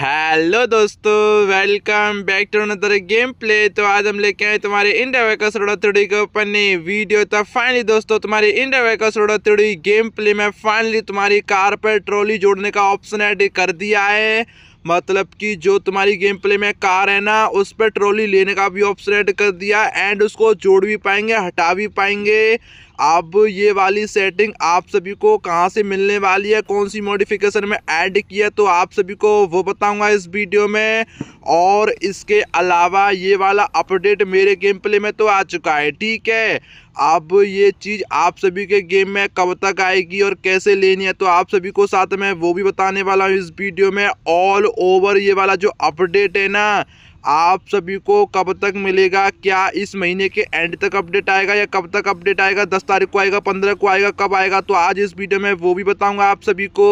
hello दोस्तों welcome back to another game play तो आज हम लेके आए तुम्हारे इंडिया वेकर्स रोडा थ्री के ऊपर नई वीडियो तो फाइनली दोस्तों तुम्हारी इंडिया वेकर्स रोडा थ्री गेम प्ले में फाइनली तुम्हारी कार पर ट्रॉली जोड़ने का ऑप्शन ऐड कर दिया है मतलब कि जो तुम्हारी गेम प्ले में कार है ना उस पर ट्रॉली लेने का भी ऑप्शन ऐड कर दिया एंड उसको जोड़ भी पाएंगे हटा भी पाएंगे अब ये वाली सेटिंग आप सभी को कहाँ से मिलने वाली है कौन सी मॉडिफिकेशन में ऐड किया तो आप सभी को वो बताऊंगा इस वीडियो में और इसके अलावा ये वाला अपडेट मेरे गेम प्ले में तो आ चुका है ठीक है अब ये चीज़ आप सभी के गेम में कब तक आएगी और कैसे लेनी है तो आप सभी को साथ में वो भी बताने वाला हूँ इस वीडियो में ऑल ओवर ये वाला जो अपडेट है ना आप सभी को कब तक मिलेगा क्या इस महीने के एंड तक अपडेट आएगा या कब तक अपडेट आएगा दस तारीख को आएगा पंद्रह को आएगा कब आएगा तो आज इस वीडियो में वो भी बताऊंगा आप सभी को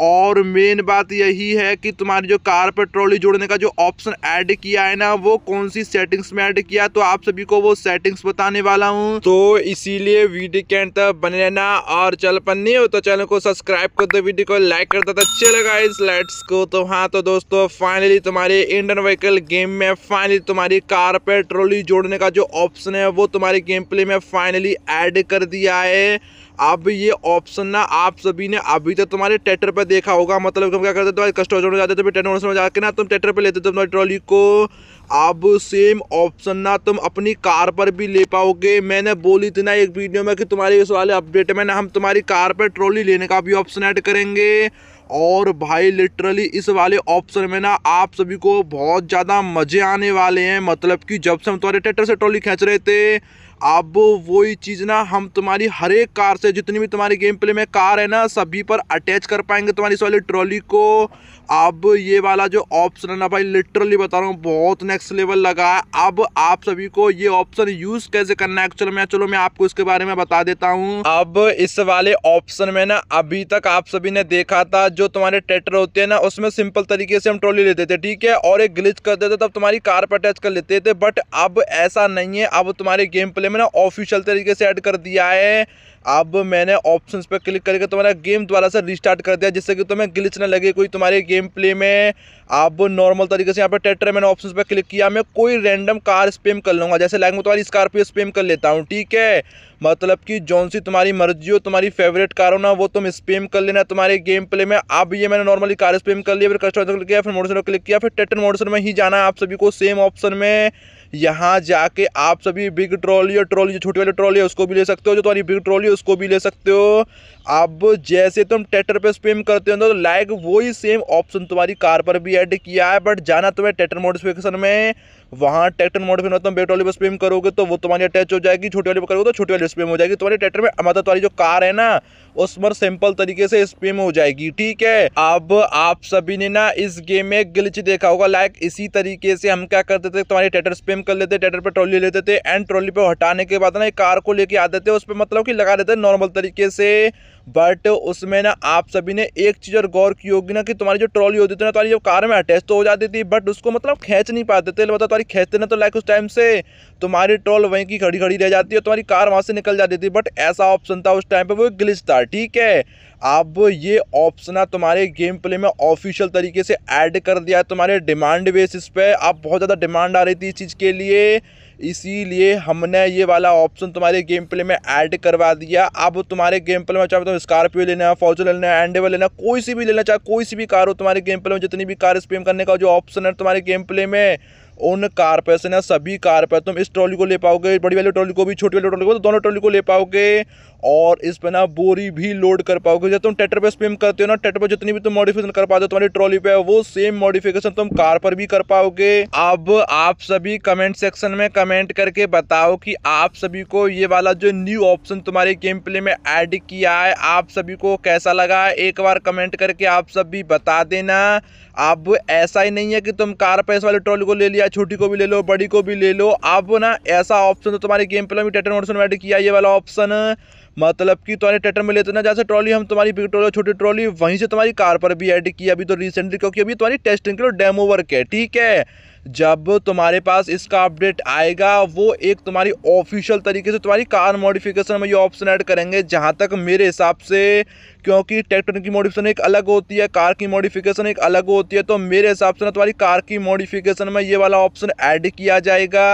और मेन बात यही है कि तुम्हारी जो कार पर ट्रॉली जोड़ने का जो ऑप्शन ऐड किया है ना वो कौन सी सेटिंग्स में ऐड किया तो आप सभी को वो सेटिंग्स बताने वाला हूँ तो इसीलिए वीडियो के अंत तक बने रहना और चल पर नहीं हो तो चैनल को सब्सक्राइब कर दो वीडियो को लाइक कर दो तो चलो गाइस लेट्स को तो हाँ तो दोस्तों फाइनली तुम्हारे इंडियन व्हीकल गेम में फाइनली तुम्हारी कार पर ट्रॉली जोड़ने का जो ऑप्शन है वो तुम्हारे गेम प्ले में फाइनली एड कर दिया है अब ये ऑप्शन ना आप सभी ने अभी तक तुम्हारे ट्रैक्टर पर देखा होगा मतलब तुम क्या करते तुम्हारे कस्टमर में जाते थे ट्रैक्टर में जाकर ना तुम ट्रैक्टर पर लेते थे तुम्हारी ट्रॉली को अब सेम ऑप्शन ना तुम अपनी कार पर भी ले पाओगे मैंने बोली थी ना एक वीडियो में कि तुम्हारे इस वाले अपडेट में ना हम तुम्हारी कार पर ट्रॉली लेने का भी ऑप्शन ऐड करेंगे और भाई लिटरली इस वाले ऑप्शन में ना आप सभी को बहुत ज़्यादा मज़े आने वाले हैं मतलब कि जब से हम तुम्हारे ट्रैक्टर से ट्रॉली खींच रहे थे अब वही चीज़ ना हम तुम्हारी हर एक कार से जितनी भी तुम्हारी गेम प्ले में कार है ना सभी पर अटैच कर पाएंगे तुम्हारी इस वाली ट्रॉली को अब ये वाला जो ऑप्शन है ना भाई लिटरली बता रहा हूँ बहुत नेक्स्ट लेवल लगा है अब आप सभी को ये ऑप्शन यूज़ कैसे करना है एक्चुअल में चलो मैं आपको इसके बारे में बता देता हूँ अब इस वाले ऑप्शन में ना अभी तक आप सभी ने देखा था जो तुम्हारे ट्रैक्टर होते हैं ना उसमें सिंपल तरीके से हम ट्रॉली लेते थे ठीक है और एक ग्लिच कर देते तब तुम्हारी कार पर अटैच कर लेते थे बट अब ऐसा नहीं है अब तुम्हारे गेम प्ले पहले मैंने ऑफिशियल तरीके से ऐड कर दिया है अब मैंने ऑप्शंस पर क्लिक करके तुम्हारा गेम द्वारा से रिस्टार्ट कर दिया जिससे कि तुम्हें ग्लिच ना लगे कोई तुम्हारे गेम प्ले में अब नॉर्मल तरीके से यहाँ पर टेट्रा मैंने ऑप्शंस पर क्लिक किया मैं कोई रैंडम कार स्पेम कर लूँगा जैसे लाइक मैं तुम्हारी स्कॉर्पियो स्पेम कर लेता हूँ ठीक है मतलब कि जौन सी तुम्हारी मर्जी हो तुम्हारी फेवरेट कार हो ना वो तुम स्पेम कर लेना तुम्हारे गेम प्ले में अब ये मैंने नॉर्मली कार स्पेम कर लिया फिर कस्टमर क्लिक किया फिर मोटरसाइकिल क्लिक किया फिर टेटन मोटरसाइकिल में ही जाना है आप सभी को सेम ऑप्शन में यहाँ जाके आप सभी बिग ट्रॉली और ट्रॉली जो छोटी वाली ट्रॉली है उसको भी ले सकते हो जो तुम्हारी बिग ट्रॉली है उसको भी ले सकते हो अब जैसे तुम टेटर पे स्पेम करते हो तो लाइक वही सेम ऑप्शन तुम्हारी कार पर भी ऐड किया है बट जाना तुम्हें ट्रैक्टर मोडिफिकेशन में वहाँ ट्रैक्टर मॉडिफाई होता है बेट वाली बस पे करोगे तो वो तुम्हारी अटैच हो जाएगी छोटी वाली करोगे तो छोटी वाली स्पेम हो जाएगी तुम्हारे ट्रैक्टर में मतलब तुम्हारी जो कार है ना उसमें सिंपल तरीके से स्पेम हो जाएगी ठीक है अब आप सभी ने ना इस गेम में गिलच देखा होगा लाइक इसी तरीके से हम क्या करते थे तुम्हारी ट्रैक्टर स्पेम कर लेते ट्रैक्टर पर ट्रॉली लेते थे एंड ट्रॉली पर हटाने के बाद ना एक कार को लेके आते थे उस पर मतलब कि लगा देते नॉर्मल तरीके से बट उसमें ना आप सभी ने एक चीज़ और गौर की होगी ना कि तुम्हारी जो ट्रॉली होती थी ना तुम्हारी जो कार में अटैच तो हो जाती थी बट उसको मतलब खींच नहीं पाते थे मतलब तुम्हारी खींचते ना तो लाइक उस टाइम से तुम्हारी ट्रॉल वहीं की खड़ी खड़ी रह जाती है तुम्हारी कार वहाँ से निकल जाती थी बट ऐसा ऑप्शन था उस टाइम पर वो ग्लिच था ठीक है अब ये ऑप्शन ना तुम्हारे गेम प्ले में ऑफिशियल तरीके से ऐड कर दिया है तुम्हारे डिमांड बेसिस पे आप बहुत ज़्यादा डिमांड आ रही थी इस चीज़ के लिए इसीलिए हमने ये वाला ऑप्शन तुम्हारे गेम प्ले में ऐड करवा दिया अब तुम्हारे गेम प्ले में चाहे तो तुम स्कॉर्पियो लेना फॉर्चुनर लेना एंडेवर लेना कोई सी भी लेना चाहे कोई सी भी कार हो तुम्हारे गेम प्ले में जितनी भी कार स्पेम करने का जो ऑप्शन है तुम्हारे गेम प्ले में उन कार पर से ना सभी कार पर तुम इस ट्रॉली को ले पाओगे बड़ी वाली ट्रॉली को भी छोटी वाली ट्रॉली को तो दोनों ट्रॉली को ले पाओगे और इस पे ना बोरी भी लोड कर पाओगे जब तुम ट्रैक्टर पे स्पिम करते हो ना ट्रैक्टर पे जितनी भी तुम मॉडिफिकेशन कर पाते हो तुम्हारी ट्रॉली पे वो सेम मॉडिफिकेशन तुम कार पर भी कर पाओगे अब आप सभी कमेंट सेक्शन में कमेंट करके बताओ कि आप सभी को ये वाला जो न्यू ऑप्शन तुम्हारे गेम प्ले में ऐड किया है आप सभी को कैसा लगा एक बार कमेंट करके आप सब भी बता देना अब ऐसा ही नहीं है कि तुम कारपेस वाले ट्रॉली को ले लिया छोटी को भी ले लो बड़ी को भी ले लो अब ना ऐसा ऑप्शन तो तुम्हारे गेम प्ले में टेटर मोशन ऐड किया ये वाला ऑप्शन मतलब कि तुम्हारे टेटर में लेते तो ना जैसे ट्रॉली हम तुम्हारी बिग ट्रॉली छोटी ट्रॉली वहीं से तुम्हारी कार पर भी ऐड किया अभी तो रिसेंटली क्योंकि अभी तुम्हारी टेस्टिंग के लिए डेमो वर्क है ठीक है जब तुम्हारे पास इसका अपडेट आएगा वो एक तुम्हारी ऑफिशियल तरीके से तुम्हारी कार मॉडिफिकेशन में ये ऑप्शन ऐड करेंगे जहाँ तक मेरे हिसाब से क्योंकि ट्रैक्टर की मॉडिफिकेशन एक अलग होती है कार की मॉडिफिकेशन एक अलग होती है तो मेरे हिसाब से ना तुम्हारी कार की मॉडिफिकेशन में ये वाला ऑप्शन ऐड किया जाएगा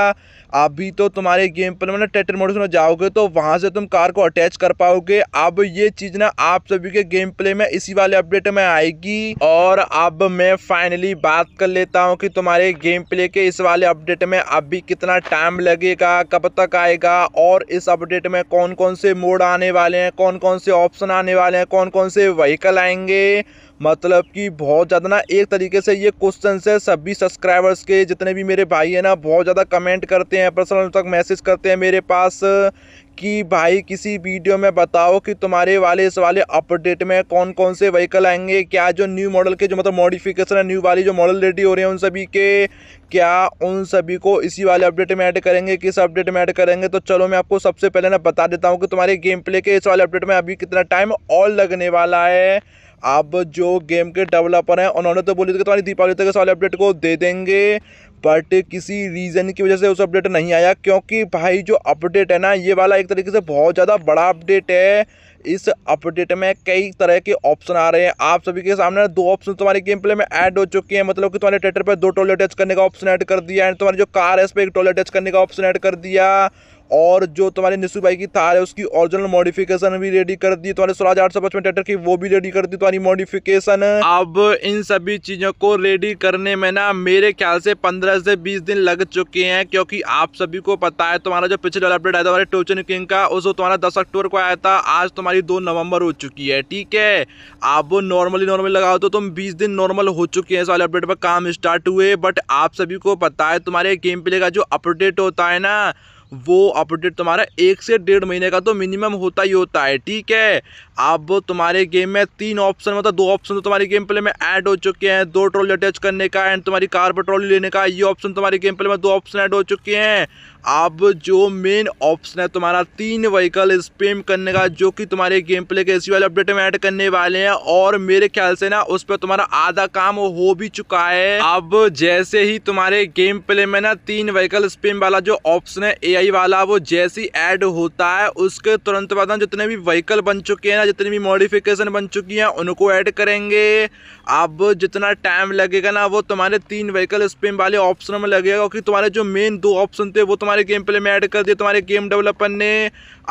अभी तो तुम्हारे गेम पर मैंने ट्रैक्टर मॉडिफिकेशन जाओगे तो वहाँ से तुम कार को अटैच कर पाओगे अब ये चीज़ ना आप सभी के गेम प्ले में इसी वाले अपडेट में आएगी और अब मैं फाइनली बात कर लेता हूँ कि तुम्हारे गेम गेम प्ले के इस वाले अपडेट में अभी कितना टाइम लगेगा कब तक आएगा और इस अपडेट में कौन कौन से मोड आने वाले हैं कौन कौन से ऑप्शन आने वाले हैं कौन कौन से व्हीकल आएंगे मतलब कि बहुत ज़्यादा ना एक तरीके से ये क्वेश्चन है सभी सब्सक्राइबर्स के जितने भी मेरे भाई हैं ना बहुत ज़्यादा कमेंट करते हैं पर्सनल तक मैसेज करते हैं मेरे पास कि भाई किसी वीडियो में बताओ कि तुम्हारे वाले इस वाले अपडेट में कौन कौन से व्हीकल आएंगे क्या जो न्यू मॉडल के जो मतलब मॉडिफिकेशन है न्यू वाली जो मॉडल रेडी हो रहे हैं उन सभी के क्या उन सभी को इसी वाले अपडेट में ऐड करेंगे किस अपडेट में ऐड करेंगे तो चलो मैं आपको सबसे पहले ना बता देता हूँ कि तुम्हारे गेम प्ले के इस वाले अपडेट में अभी कितना टाइम और लगने वाला है अब जो गेम के डेवलपर हैं उन्होंने तो बोली थी कि तुम्हारी दीपावली तक इस अपडेट को दे देंगे बट किसी रीज़न की वजह से उस अपडेट नहीं आया क्योंकि भाई जो अपडेट है ना ये वाला एक तरीके से बहुत ज़्यादा बड़ा अपडेट है इस अपडेट में कई तरह के ऑप्शन आ रहे हैं आप सभी के सामने दो ऑप्शन तुम्हारे गेम प्ले में ऐड हो चुके हैं मतलब कि तुम्हारे ट्रेटर पर दो टोले अटैच करने का ऑप्शन ऐड कर दिया एंड तुम्हारी जो कार है इस पर एक टोले अटैच करने का ऑप्शन ऐड कर दिया और जो तुम्हारी निसू भाई की थार है उसकी ओरिजिनल मॉडिफिकेशन भी रेडी कर दी तुम्हारे सोलह हजार सौ ट्रैक्टर की वो भी रेडी कर दी तुम्हारी मॉडिफिकेशन अब इन सभी चीज़ों को रेडी करने में ना मेरे ख्याल से पंद्रह से बीस दिन लग चुके हैं क्योंकि आप सभी को पता है तुम्हारा जो पिछले अपडेट आया था हमारे टोचन किंग का उस तुम्हारा दस अक्टूबर को आया था आज तुम्हारी दो नवंबर हो चुकी है ठीक है अब नॉर्मली नॉर्मल लगाओ तो तुम बीस दिन नॉर्मल हो चुके हैं इस वाले अपडेट पर काम स्टार्ट हुए बट आप सभी को पता है तुम्हारे गेम प्ले का जो अपडेट होता है ना वो अपडेट तुम्हारा एक से डेढ़ महीने का तो मिनिमम होता ही होता है ठीक है अब तुम्हारे गेम में तीन ऑप्शन मतलब दो ऑप्शन तो तुम्हारे गेम प्ले में ऐड हो चुके हैं दो ट्रॉली अटैच करने का एंड तुम्हारी कार पर ट्रॉली लेने का ये ऑप्शन तुम्हारे गेम प्ले में दो ऑप्शन ऐड हो चुके हैं अब जो मेन ऑप्शन है तुम्हारा तीन व्हीकल स्पेम करने का जो कि तुम्हारे गेम प्ले के इसी वाले अपडेट में ऐड करने वाले हैं और मेरे ख्याल से ना उस पर तुम्हारा आधा काम हो भी चुका है अब जैसे ही तुम्हारे गेम प्ले में ना तीन व्हीकल स्पेम वाला जो ऑप्शन है ए वाला वो जैसे ही ऐड होता है उसके तुरंत बाद ना जितने भी व्हीकल बन चुके हैं ना जितनी भी मॉडिफिकेशन बन चुकी हैं उनको ऐड करेंगे अब जितना टाइम लगेगा ना वो तुम्हारे तीन व्हीकल स्पेम वाले ऑप्शन में लगेगा क्योंकि तुम्हारे जो मेन दो ऑप्शन थे वो तुम्हारे तुम्हारे गेम प्ले में ऐड कर दिया तुम्हारे गेम डेवलपर ने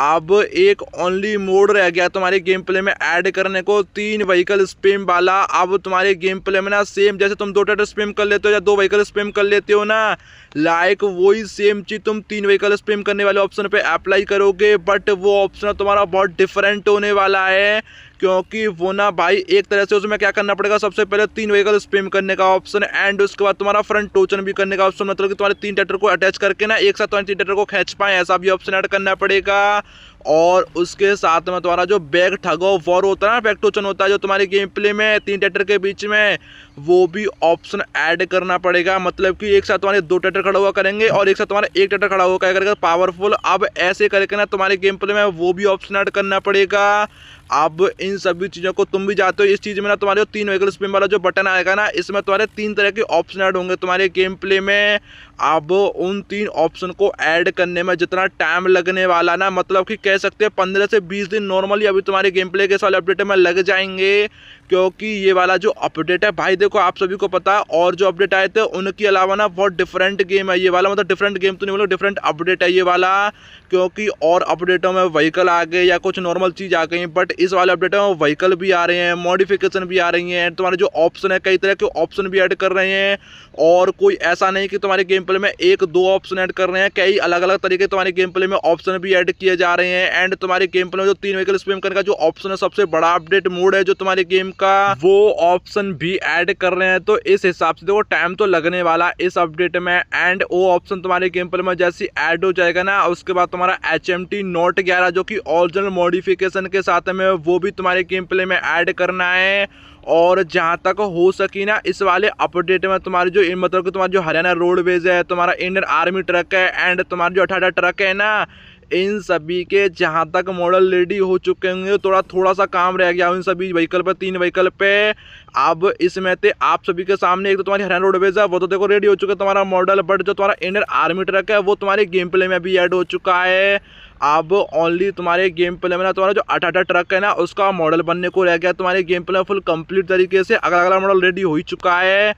अब एक ओनली मोड रह गया तुम्हारे गेम प्ले में ऐड करने को तीन व्हीकल स्पेम वाला अब तुम्हारे गेम प्ले में ना सेम जैसे तुम दो टाइटर स्पेम कर लेते हो या दो व्हीकल स्पेम कर लेते हो ना लाइक वही सेम चीज़ तुम तीन व्हीकल स्पेम करने वाले ऑप्शन पे अप्लाई करोगे बट वो ऑप्शन तुम्हारा बहुत डिफरेंट होने वाला है क्योंकि वो ना भाई एक तरह से उसमें क्या करना पड़ेगा सबसे पहले तीन व्हीकल स्पिम करने का ऑप्शन एंड उसके बाद तुम्हारा फ्रंट टोचन भी करने का ऑप्शन मतलब कि तुम्हारे तीन ट्रैक्टर को अटैच करके ना एक साथ तुम्हारे तीन ट्रैक्टर को खींच पाए ऐसा भी ऑप्शन ऐड करना पड़ेगा और उसके साथ में तुम्हारा जो बैग ठगो फॉर होता है ना बैग होता है जो तुम्हारी गेम प्ले में तीन टेटर के बीच में वो भी ऑप्शन ऐड करना पड़ेगा मतलब कि एक साथ तुम्हारे दो टेटर खड़ा हुआ करेंगे और एक साथ तुम्हारा एक टेटर खड़ा हुआ करेगा पावरफुल अब ऐसे करके ना तुम्हारे गेम प्ले में वो भी ऑप्शन ऐड करना पड़ेगा अब इन सभी चीज़ों को तुम भी जाते हो इस चीज़ में ना तुम्हारे तीन व्हीकल स्पिन वाला जो बटन आएगा ना इसमें तुम्हारे तीन तरह के ऑप्शन ऐड होंगे तुम्हारे गेम प्ले में अब उन तीन ऑप्शन को ऐड करने में जितना टाइम लगने वाला ना मतलब कि कह सकते हैं पंद्रह से बीस दिन नॉर्मली अभी तुम्हारे गेम प्ले के सारे अपडेट में लग जाएंगे क्योंकि ये वाला जो अपडेट है भाई देखो आप सभी को पता है और जो अपडेट आए थे उनके अलावा ना बहुत डिफरेंट गेम है ये वाला मतलब डिफरेंट गेम तो नहीं बोलो डिफरेंट अपडेट है ये वाला क्योंकि और अपडेटों में व्हीकल आ गए या कुछ नॉर्मल चीज़ आ गई बट इस वाले अपडेट में व्हीकल भी आ रहे हैं मॉडिफिकेशन भी आ रही हैं तुम्हारे जो ऑप्शन है कई तरह के ऑप्शन भी ऐड कर रहे हैं और कोई ऐसा नहीं कि तुम्हारे गेम प्ले में एक दो ऑप्शन ऐड कर रहे हैं कई अलग अलग तरीके तुम्हारे गेम प्ले में ऑप्शन भी ऐड किए जा रहे हैं एंड तुम्हारे गेम प्ले में जो तीन व्हीकल स्पेम करने का जो ऑप्शन है सबसे बड़ा अपडेट मोड है जो तुम्हारे गेम का वो ऑप्शन भी ऐड कर रहे हैं तो इस हिसाब से देखो टाइम तो लगने वाला इस अपडेट में एंड वो ऑप्शन तुम्हारे गेम प्ले में जैसे ऐड हो जाएगा ना उसके बाद तुम्हारा एच एम टी नोट ग्यारह जो कि ओरिजिनल मॉडिफिकेशन के साथ में वो भी तुम्हारे गेम प्ले में ऐड करना है और जहाँ तक हो सकी ना इस वाले अपडेट में तुम्हारी जो मतलब कि तुम्हारा जो हरियाणा रोडवेज है तुम्हारा इंडियन आर्मी ट्रक है एंड तुम्हारा जो अठारह ट्रक है ना इन सभी के जहाँ तक मॉडल रेडी हो चुके होंगे थोड़ा थोड़ा सा काम रह गया इन सभी व्हीकल पर तीन व्हीकल पे अब इसमें थे आप सभी के सामने एक तो तुम्हारी हरियाणा रोडवेज है वो तो देखो रेडी हो चुका है तुम्हारा मॉडल बट जो तुम्हारा इंडियन आर्मी ट्रक है वो तुम्हारे गेम प्ले में भी ऐड हो चुका है अब ओनली तुम्हारे गेम प्ले में ना तुम्हारा जो अटाटा ट्रक है ना उसका मॉडल बनने को रह गया तुम्हारे गेम प्ले में फुल कंप्लीट तरीके से अगला अगला मॉडल रेडी हो ही चुका है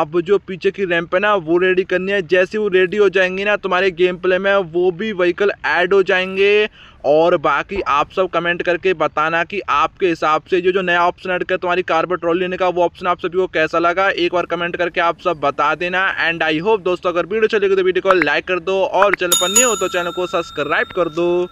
आप जो पीछे की रैम्प है ना वो रेडी करनी है जैसे वो रेडी हो जाएंगी ना तुम्हारे गेम प्ले में वो भी व्हीकल ऐड हो जाएंगे और बाकी आप सब कमेंट करके बताना कि आपके हिसाब से जो जो नया ऑप्शन एड कर तुम्हारी कार पर लेने का वो ऑप्शन आप सभी को कैसा लगा एक बार कमेंट करके आप सब बता देना एंड आई होप दोस्तों अगर वीडियो चलेगी तो वीडियो को लाइक कर दो और चैनल पर नहीं हो तो चैनल को सब्सक्राइब कर दो